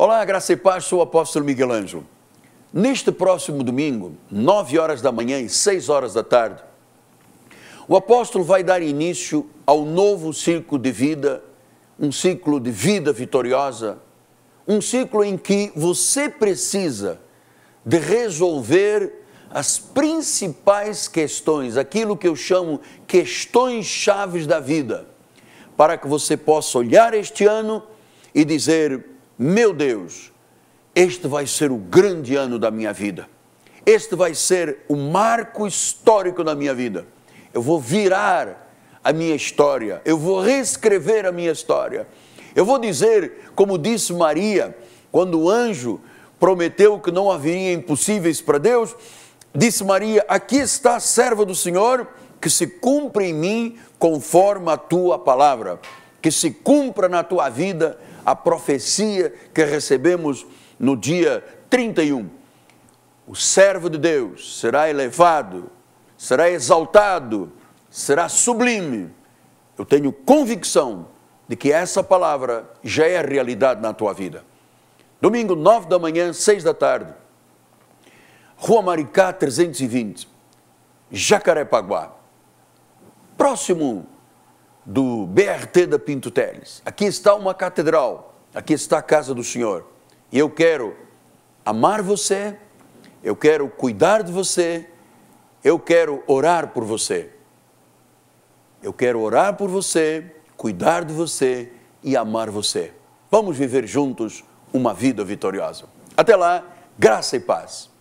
Olá, graça e paz, sou o apóstolo Miguel Ângelo. Neste próximo domingo, 9 horas da manhã e 6 horas da tarde, o apóstolo vai dar início ao novo ciclo de vida, um ciclo de vida vitoriosa, um ciclo em que você precisa de resolver as principais questões, aquilo que eu chamo questões chaves da vida, para que você possa olhar este ano e dizer: meu Deus, este vai ser o grande ano da minha vida. Este vai ser o marco histórico da minha vida. Eu vou virar a minha história, eu vou reescrever a minha história. Eu vou dizer, como disse Maria, quando o anjo prometeu que não haveria impossíveis para Deus, disse Maria: Aqui está a serva do Senhor, que se cumpra em mim conforme a tua palavra que se cumpra na tua vida a profecia que recebemos no dia 31. O servo de Deus será elevado, será exaltado, será sublime. Eu tenho convicção de que essa palavra já é realidade na tua vida. Domingo, nove da manhã, seis da tarde. Rua Maricá 320, Jacarepaguá. Próximo do BRT da Pinto Teles. Aqui está uma catedral, aqui está a casa do Senhor. E eu quero amar você, eu quero cuidar de você, eu quero orar por você. Eu quero orar por você, cuidar de você e amar você. Vamos viver juntos uma vida vitoriosa. Até lá, graça e paz.